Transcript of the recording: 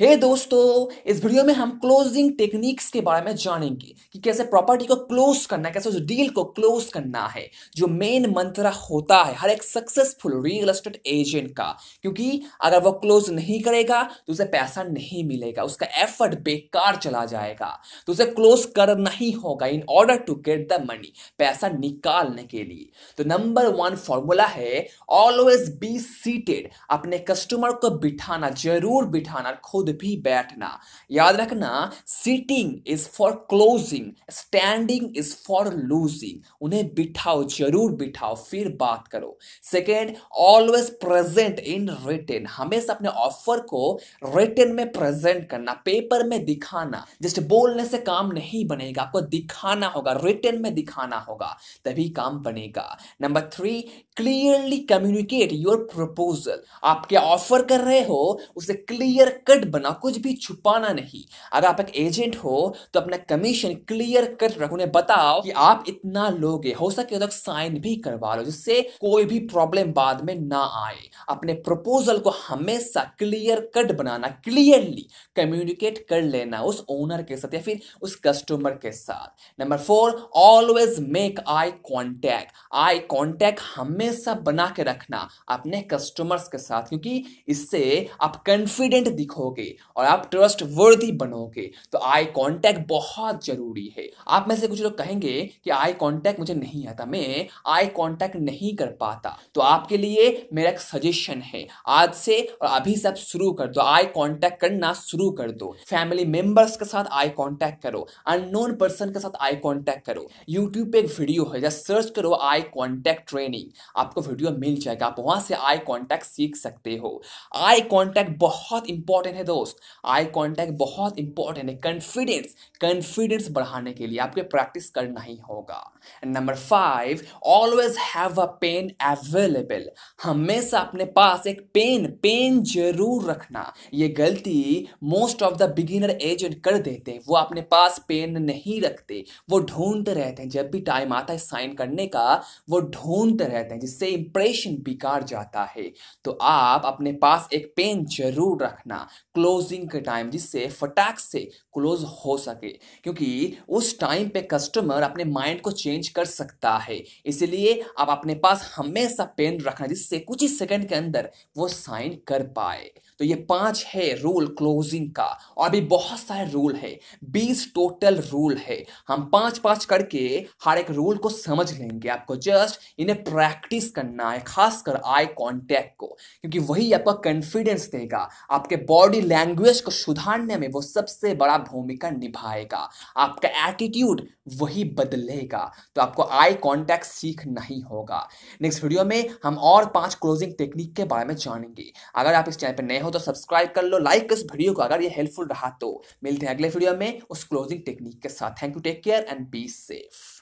हे hey दोस्तों इस video में हम क्लोजिंग टेक्निक्स के बारे में जानेंगे कि कैसे प्रॉपर्टी को क्लोज करना है कैसे उस डील को क्लोज करना है जो मेन मंत्र होता है हर एक सक्सेसफुल रियल एस्टेट एजेंट का क्योंकि अगर वो क्लोज नहीं करेगा तो उसे पैसा नहीं मिलेगा उसका एफर्ट बेकार चला जाएगा तो उसे क्लोज करना ही होगा in order to get the money पैसा निकालने के लिए तो नंबर वन फॉर्मूला है ऑलवेज बी सीटेड अपने कस्टमर को बिठाना जरूर बिठाना खुद खुद भी बैठना याद रखना sitting is for closing standing is for losing उन्हें बिठाओ जरूर बिठाओ फिर बात करो second always present in return हमेशा अपने ऑफर को रिटर्न में प्रेजेंट करना पेपर में दिखाना जस्ट बोलने से काम नहीं बनेगा आपको दिखाना होगा रिटर्न में दिखाना होगा तभी काम बनेगा number three clearly communicate your proposal आप क्या ऑफर कर रहे हो उसे क्लियर कट बना कुछ भी छुपाना नहीं अगर आप एक एजेंट हो तो अपना कमीशन क्लियर कर रखो उन्हें बताओ कि आप इतना लोगे हो सके तो साइन भी करवा लो जिससे कोई भी प्रॉब्लम बाद में ना आए अपने प्रपोजल को हमेशा क्लियर कट बनाना क्लियरली कम्युनिकेट कर लेना उस ओनर के साथ या फिर उस कस्टमर के साथ number four always make eye contact eye contact हमेशा बना के रखना अपने कस्टमर्स के साथ क्योंकि इससे आप कॉन्फिडेंट दिखोगे और आप ट्रस्ट वर्दी बनोगे तो आई कांटेक्ट बहुत ज़रूरी है आप में से कुछ लोग कहेंगे कि आई कांटेक्ट मुझे नहीं आता मैं आई कांटेक्ट नहीं कर पाता तो आपके लिए मेरा एक सजेशन है आज से और अभी से आप शुरू कर दो आई कांटेक्ट करना शुरू कर दो फैमिली मेंबर्स के साथ आई कांटेक्ट करो अननोन पर्सन के साथ आई कांटेक्ट करो यूट्यूब पे एक वीडियो है जब सर्च करो आई कांटेक्ट ट्रेनिंग आपको वीडियो मिल जाएगा आप वहां से आई कांटेक्ट सीख सकते हो आई कांटेक्ट बहुत इंपॉर्टेंट है तो दोस्त आई कांटेक्ट बहुत इंपॉर्टेंट है कॉन्फिडेंस कॉन्फिडेंस बढ़ाने के लिए आपके प्रैक्टिस करना ही होगा number five always have a pen available हमेशा अपने पास एक पेन पेन जरूर रखना ये गलती most of the beginner agent कर देते हैं वो अपने पास पेन नहीं रखते वो ढूंढते रहते हैं जब भी टाइम आता है साइन करने का वो ढूंढते रहते हैं जिससे इंप्रेशन बिगाड़ जाता है तो आप अपने पास एक पेन जरूर रखना क्लोज क्लोजिंग के टाइम जिससे फटाक से क्लोज हो सके क्योंकि उस टाइम पे कस्टमर अपने माइंड को चेंज कर सकता है इसलिए आप अपने पास हमेशा पेन रखना जिससे कुछ ही सेकंड के अंदर वो साइन कर पाए तो ये पांच है रूल क्लोजिंग का और भी बहुत सारे रूल है बीस टोटल रूल है हम पांच पांच करके हर एक रूल को समझ लेंगे आपको जस्ट इन्हें प्रैक्टिस करना है खासकर आई कॉन्टैक्ट को क्योंकि वही आपका कॉन्फिडेंस देगा आपके बॉडी लैंग्वेज को सुधारने में वो सबसे बड़ा भूमिका निभाएगा आपका एटीट्यूड वही बदलेगा तो आपको आई कॉन्टैक्ट सीख नहीं होगा नेक्स्ट वीडियो में हम और पांच क्लोजिंग टेक्निक के बारे में जानेंगे अगर आप इस चैनल पर नए हो तो सब्सक्राइब कर लो लाइक इस वीडियो को अगर ये हेल्पफुल रहा तो मिलते हैं अगले वीडियो में उस क्लोजिंग टेक्निक के साथ thank you take care and be safe